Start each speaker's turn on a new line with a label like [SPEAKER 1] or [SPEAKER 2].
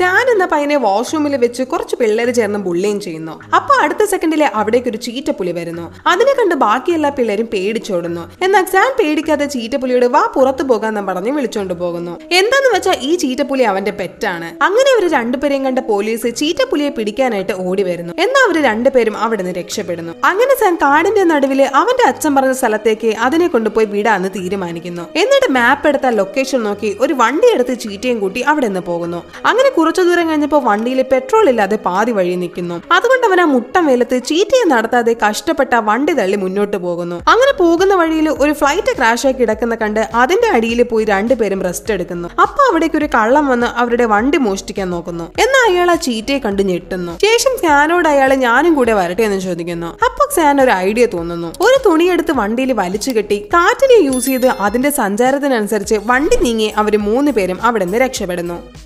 [SPEAKER 1] San എന്ന പയ്യനെ വാഷ്റൂമിൽ വെച്ച് കുറച്ച് പിള്ളേർ ചേർന്ന് ബുള്ളിയും ചെയ്യുന്നു അപ്പൊ അടുത്ത സെക്കൻഡിലെ അവിടേക്ക് ഒരു ചീറ്റപ്പുലി വരുന്നു അതിനെ കണ്ട് ബാക്കിയെല്ലാ പിള്ളേരും പേടിച്ചോടുന്നു എന്നാൽ സാൻ പേടിക്കാത്ത ചീറ്റപ്പുലിയോട് വാ പുറത്തു പോകാന്ന് പറഞ്ഞ് വിളിച്ചോണ്ട് പോകുന്നു എന്താന്ന് വെച്ചാൽ ഈ ചീറ്റപ്പുലി അവന്റെ പെറ്റാണ് അങ്ങനെ ഒരു രണ്ടുപേരെയും കണ്ട പോലീസ് ചീറ്റപ്പുലിയെ പിടിക്കാനായിട്ട് ഓടി വരുന്നു എന്നാ അവര് രണ്ടുപേരും അവിടെ നിന്ന് രക്ഷപ്പെടുന്നു അങ്ങനെ സാൻ കാടിന്റെ നടുവിൽ അവന്റെ അച്ഛൻ പറഞ്ഞ സ്ഥലത്തേക്ക് അതിനെ കൊണ്ടുപോയി വിടാന്ന് തീരുമാനിക്കുന്നു എന്നിട്ട് മാപ്പ് എടുത്ത ലൊക്കേഷൻ നോക്കി ഒരു വണ്ടി എടുത്ത് ചീറ്റയും കൂട്ടി അവിടെ നിന്ന് പോകുന്നു അങ്ങനെ കുറച്ചു ദൂരം കഴിഞ്ഞപ്പോ വണ്ടിയിൽ പെട്രോൾ ഇല്ലാതെ പാതി വഴി നിൽക്കുന്നു അതുകൊണ്ട് അവൻ ആ മുട്ടം വെയിലത്ത് ചീറ്റിയെ നടത്താതെ കഷ്ടപ്പെട്ട വണ്ടി തള്ളി മുന്നോട്ട് പോകുന്നു അങ്ങനെ പോകുന്ന വഴിയിൽ ഒരു ഫ്ലൈറ്റ് ആയി കിടക്കുന്ന കണ്ട് അതിന്റെ അടിയിൽ പോയി രണ്ടുപേരും റെസ്റ്റ് എടുക്കുന്നു അപ്പൊ അവിടേക്ക് ഒരു കള്ളം വന്ന് അവരുടെ വണ്ടി മോഷ്ടിക്കാൻ നോക്കുന്നു എന്നാൽ അയാൾ ആ ചീറ്റയെ കണ്ട് ഞെട്ടുന്നു ശേഷം സാനോട് അയാൾ ഞാനും കൂടെ വരട്ടെ എന്ന് ചോദിക്കുന്നു അപ്പൊ സാൻ ഒരു ഐഡിയ തോന്നുന്നു ഒരു തുണിയെടുത്ത് വണ്ടിയിൽ വലിച്ചു കെട്ടി കാറ്റിനെ യൂസ് ചെയ്ത് അതിന്റെ സഞ്ചാരത്തിനനുസരിച്ച് വണ്ടി നീങ്ങി അവർ മൂന്ന് പേരും അവിടെ നിന്ന് രക്ഷപ്പെടുന്നു